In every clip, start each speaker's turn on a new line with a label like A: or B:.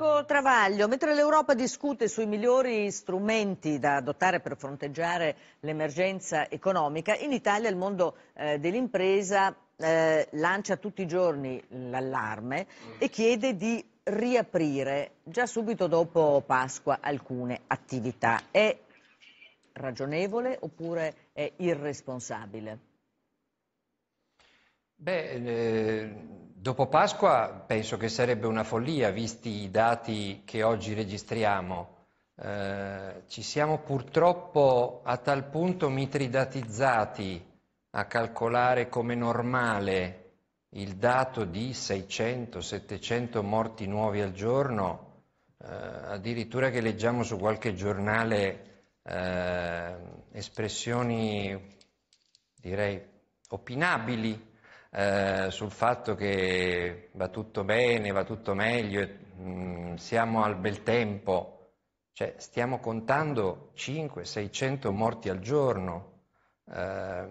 A: Marco Travaglio, mentre l'Europa discute sui migliori strumenti da adottare per fronteggiare l'emergenza economica, in Italia il mondo eh, dell'impresa eh, lancia tutti i giorni l'allarme e chiede di riaprire già subito dopo Pasqua alcune attività. È ragionevole oppure è irresponsabile?
B: Beh, eh... Dopo Pasqua penso che sarebbe una follia, visti i dati che oggi registriamo. Eh, ci siamo purtroppo a tal punto mitridatizzati a calcolare come normale il dato di 600-700 morti nuovi al giorno, eh, addirittura che leggiamo su qualche giornale eh, espressioni direi opinabili eh, sul fatto che va tutto bene, va tutto meglio, e, mh, mm, siamo al bel tempo, cioè, stiamo contando 500-600 morti al giorno. Eh,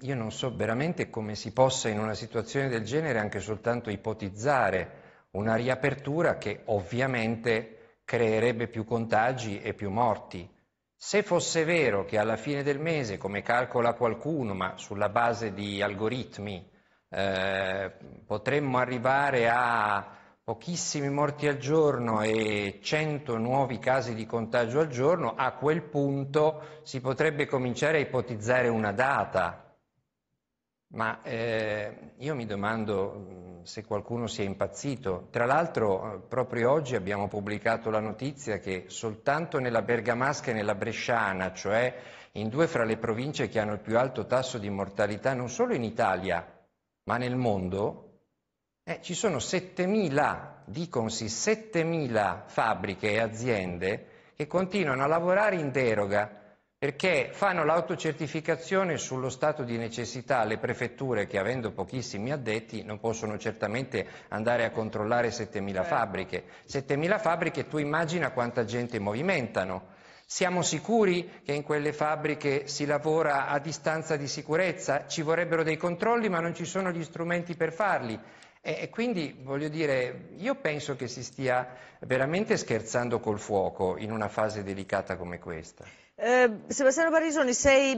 B: io non so veramente come si possa in una situazione del genere anche soltanto ipotizzare una riapertura che ovviamente creerebbe più contagi e più morti. Se fosse vero che alla fine del mese, come calcola qualcuno, ma sulla base di algoritmi, eh, potremmo arrivare a pochissimi morti al giorno e 100 nuovi casi di contagio al giorno, a quel punto si potrebbe cominciare a ipotizzare una data. Ma eh, io mi domando se qualcuno sia impazzito. Tra l'altro, eh, proprio oggi abbiamo pubblicato la notizia che soltanto nella Bergamasca e nella Bresciana, cioè in due fra le province che hanno il più alto tasso di mortalità, non solo in Italia, ma nel mondo eh, ci sono 7.000, diconsi 7.000 fabbriche e aziende che continuano a lavorare in deroga perché fanno l'autocertificazione sullo stato di necessità alle prefetture che avendo pochissimi addetti non possono certamente andare a controllare 7.000 certo. fabbriche. 7.000 fabbriche tu immagina quanta gente movimentano siamo sicuri che in quelle fabbriche si lavora a distanza di sicurezza? Ci vorrebbero dei controlli ma non ci sono gli strumenti per farli. E, quindi voglio dire, io penso che si stia veramente scherzando col fuoco in una fase delicata come questa. Eh,
A: Sebastiano Barisoni, sei...